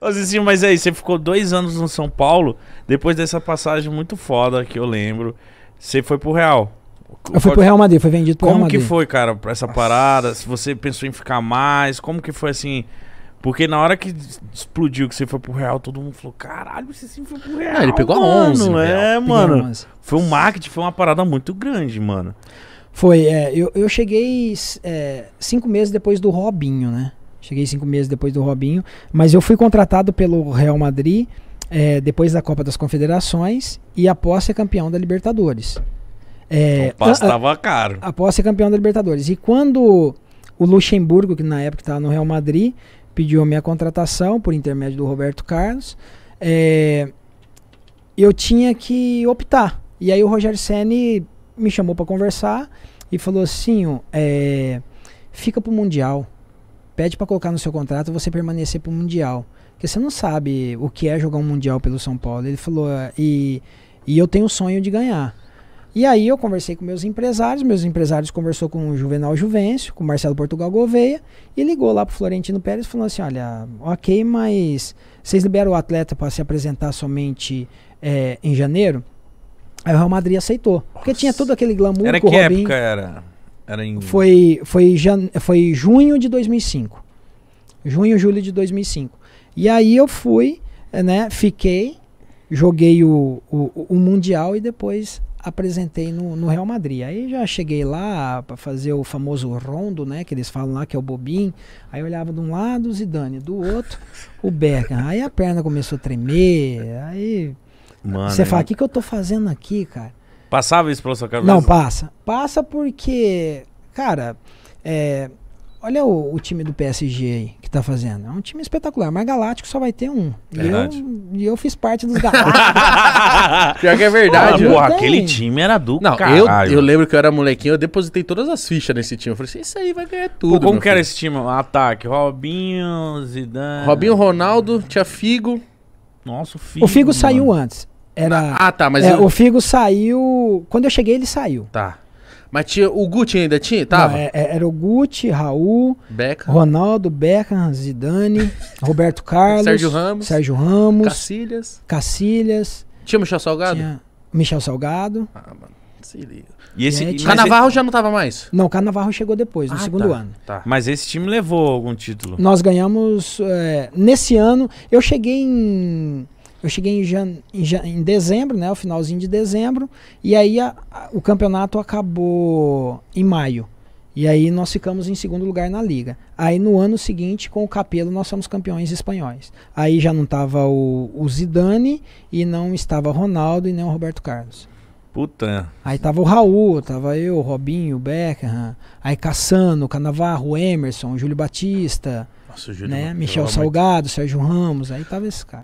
Assim, mas aí, você ficou dois anos no São Paulo, depois dessa passagem muito foda que eu lembro, você foi pro Real. Eu fui pro Real Madrid, foi vendido pro Como Real Madrid. Como que foi, cara, pra essa parada? Se você pensou em ficar mais, como que foi assim? Porque na hora que explodiu que você foi pro Real, todo mundo falou: caralho, você sim foi pro Real. Ah, ele é, pegou mano, a 11. É, Real. mano. Foi um marketing, foi uma parada muito grande, mano. Foi, é, eu, eu cheguei é, cinco meses depois do Robinho, né? Cheguei cinco meses depois do Robinho. Mas eu fui contratado pelo Real Madrid é, depois da Copa das Confederações e após ser campeão da Libertadores. É, então, o passe estava caro. Após ser campeão da Libertadores. E quando o Luxemburgo, que na época estava no Real Madrid, pediu a minha contratação por intermédio do Roberto Carlos, é, eu tinha que optar. E aí o Roger Senni me chamou para conversar e falou assim: é, fica o Mundial pede para colocar no seu contrato você permanecer pro Mundial. Porque você não sabe o que é jogar um Mundial pelo São Paulo. Ele falou, ah, e, e eu tenho o sonho de ganhar. E aí eu conversei com meus empresários, meus empresários conversou com o Juvenal Juvencio, com o Marcelo Portugal Gouveia, e ligou lá pro Florentino Pérez e falou assim, olha, ok, mas vocês liberam o atleta para se apresentar somente é, em janeiro? Aí o Real Madrid aceitou. Porque Nossa. tinha todo aquele glamour era que o Robin... época era? Era em... Foi, foi, jan... foi junho de 2005. Junho, julho de 2005. E aí eu fui, eh, né? Fiquei, joguei o, o, o Mundial e depois apresentei no, no, Real Madrid. Aí já cheguei lá para fazer o famoso rondo, né, que eles falam lá que é o bobinho. Aí eu olhava de um lado o Zidane, do outro o Beckham. Aí a perna começou a tremer. Aí Mano, você é fala, o que, que eu tô fazendo aqui, cara? Passava isso pela sua cabeça? Não, passa. Passa porque, cara, é, olha o, o, time do PSG aí que tá fazendo. É um time espetacular, mas galáctico só vai ter um. E eu, e eu fiz parte dos galácticos. Pior que é verdade. Pô, aquele time era do Não, eu, eu, lembro que eu era molequinho, eu depositei todas as fichas nesse time. Eu falei assim, isso aí vai ganhar tudo. Pô, como que filho. era esse time? Ataque, Robinho, Zidane... Robinho, Ronaldo, tinha Figo... Nossa, o Figo. O Figo mano. saiu antes. Era, ah, tá, mas. É, eu... O Figo saiu. Quando eu cheguei, ele saiu. Tá. Mas tinha, o Gucci ainda tinha? Tava? Não, é, é, era o Gucci, Raul, Beca. Ronaldo, Beckham, Zidane, Roberto Carlos, Sérgio Ramos, Sérgio Ramos, Cacilhas. Cacilhas. Tinha Michel Salgado? Tinha Michel Salgado. Ah, mano, se liga. E esse e Canavarro ele... já não tava mais? Não, Canavarro chegou depois, no ah, segundo tá, ano. Tá. Mas esse time levou algum título? Nós ganhamos. É, nesse ano, eu cheguei em eu cheguei em, jan, em, jan, em dezembro, né? O finalzinho de dezembro. E aí a, a, o campeonato acabou em maio. E aí nós ficamos em segundo lugar na liga. Aí no ano seguinte, com o Capelo, nós somos campeões espanhóis. Aí já não estava o, o, Zidane e não estava Ronaldo e nem o Roberto Carlos. Puta. Aí tava o Raul, tava eu, Robinho, Beckham, aí Cassano, Canavarro, Emerson, Júlio Batista, Nossa, Júlio, né? Michel Salgado, Sérgio Ramos, aí tava esse cara.